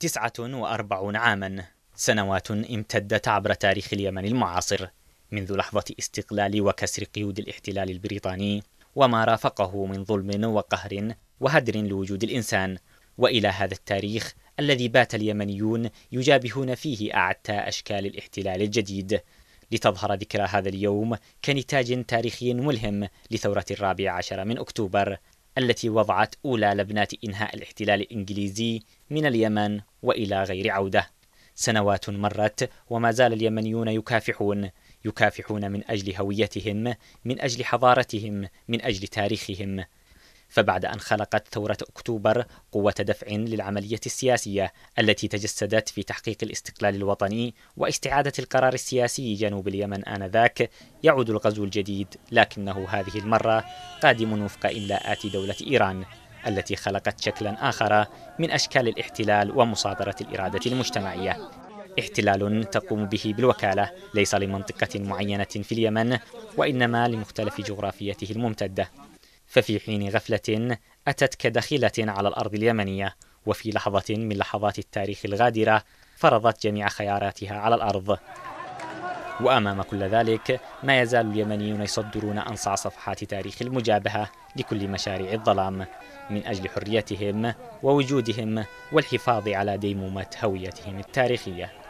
تسعة وأربعون عاما سنوات امتدت عبر تاريخ اليمن المعاصر منذ لحظة استقلال وكسر قيود الاحتلال البريطاني وما رافقه من ظلم وقهر وهدر لوجود الإنسان وإلى هذا التاريخ الذي بات اليمنيون يجابهون فيه أعتى أشكال الاحتلال الجديد لتظهر ذكرى هذا اليوم كنتاج تاريخي ملهم لثورة الرابع عشر من أكتوبر التي وضعت أولى لبنات إنهاء الاحتلال الإنجليزي من اليمن وإلى غير عودة سنوات مرت وما زال اليمنيون يكافحون يكافحون من أجل هويتهم من أجل حضارتهم من أجل تاريخهم فبعد أن خلقت ثورة أكتوبر قوة دفع للعملية السياسية التي تجسدت في تحقيق الاستقلال الوطني واستعادة القرار السياسي جنوب اليمن آنذاك يعود الغزو الجديد لكنه هذه المرة قادم وفق إملاءات دولة إيران التي خلقت شكلا آخر من أشكال الاحتلال ومصادرة الإرادة المجتمعية احتلال تقوم به بالوكالة ليس لمنطقة معينة في اليمن وإنما لمختلف جغرافيته الممتدة ففي حين غفلة أتت كدخيلة على الأرض اليمنية وفي لحظة من لحظات التاريخ الغادرة فرضت جميع خياراتها على الأرض وأمام كل ذلك ما يزال اليمنيون يصدرون أنصع صفحات تاريخ المجابهة لكل مشاريع الظلام من أجل حريتهم ووجودهم والحفاظ على ديمومة هويتهم التاريخية